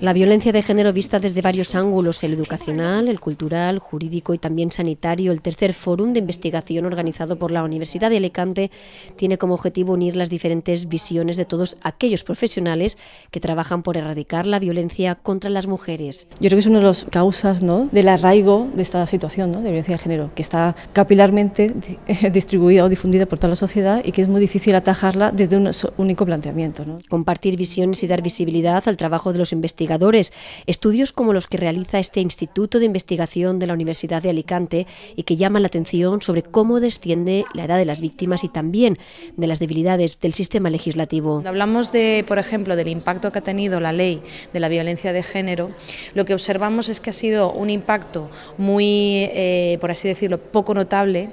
La violencia de género vista desde varios ángulos, el educacional, el cultural, jurídico y también sanitario, el tercer fórum de investigación organizado por la Universidad de Alicante, tiene como objetivo unir las diferentes visiones de todos aquellos profesionales que trabajan por erradicar la violencia contra las mujeres. Yo creo que es una de las causas ¿no? del arraigo de esta situación ¿no? de violencia de género, que está capilarmente distribuida o difundida por toda la sociedad y que es muy difícil atajarla desde un único planteamiento. Compartir visiones y dar visibilidad al trabajo trabajo de los investigadores, estudios como los que realiza este Instituto de Investigación de la Universidad de Alicante y que llaman la atención sobre cómo desciende la edad de las víctimas y también de las debilidades del sistema legislativo. Cuando hablamos de, por ejemplo, del impacto que ha tenido la ley de la violencia de género, lo que observamos es que ha sido un impacto muy, eh, por así decirlo, poco notable,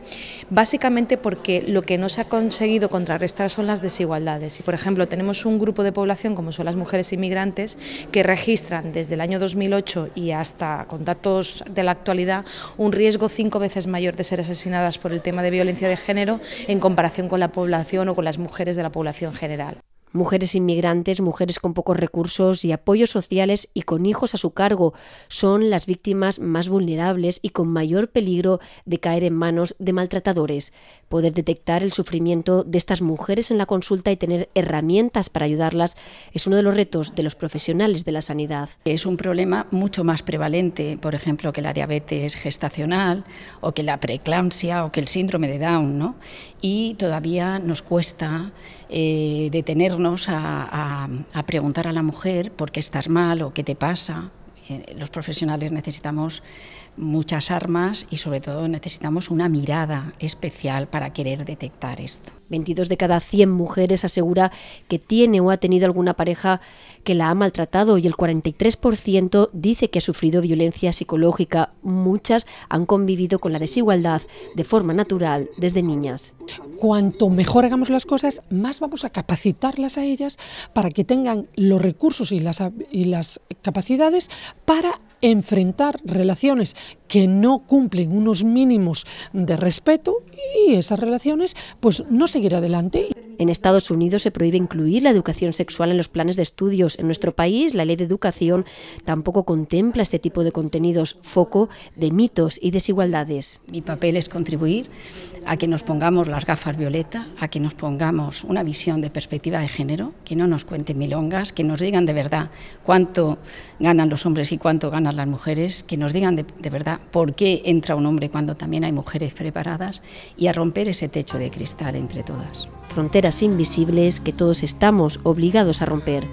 básicamente porque lo que no se ha conseguido contrarrestar son las desigualdades. Y, por ejemplo, tenemos un grupo de población como son las mujeres inmigrantes que registran desde el año 2008 y hasta con datos de la actualidad un riesgo cinco veces mayor de ser asesinadas por el tema de violencia de género en comparación con la población o con las mujeres de la población general mujeres inmigrantes, mujeres con pocos recursos y apoyos sociales y con hijos a su cargo son las víctimas más vulnerables y con mayor peligro de caer en manos de maltratadores. Poder detectar el sufrimiento de estas mujeres en la consulta y tener herramientas para ayudarlas es uno de los retos de los profesionales de la sanidad. Es un problema mucho más prevalente, por ejemplo, que la diabetes gestacional o que la preeclampsia o que el síndrome de Down, ¿no? Y todavía nos cuesta eh, detenernos a, preguntar a la mujer por qué estás mal o qué te pasa. Eh, los profesionales necesitamos muchas armas y sobre todo necesitamos una mirada especial para querer detectar esto. 22 de cada 100 mujeres asegura que tiene o ha tenido alguna pareja que la ha maltratado y el 43% dice que ha sufrido violencia psicológica. Muchas han convivido con la desigualdad de forma natural desde niñas. Cuanto mejor hagamos las cosas, más vamos a capacitarlas a ellas para que tengan los recursos y las, y las capacidades para enfrentar relaciones que no cumplen unos mínimos de respeto y esas relaciones pues no seguir adelante. En Estados Unidos se prohíbe incluir la educación sexual en los planes de estudios. En nuestro país, la ley de educación tampoco contempla este tipo de contenidos, foco de mitos y desigualdades. Mi papel es contribuir a que nos pongamos las gafas violeta, a que nos pongamos una visión de perspectiva de género, que no nos cuenten milongas, que nos digan de verdad cuánto ganan los hombres y cuánto ganan las mujeres, que nos digan de, verdad por qué entra un hombre cuando también hay mujeres preparadas y a romper ese techo de cristal entre todas invisibles que todos estamos obligados a romper.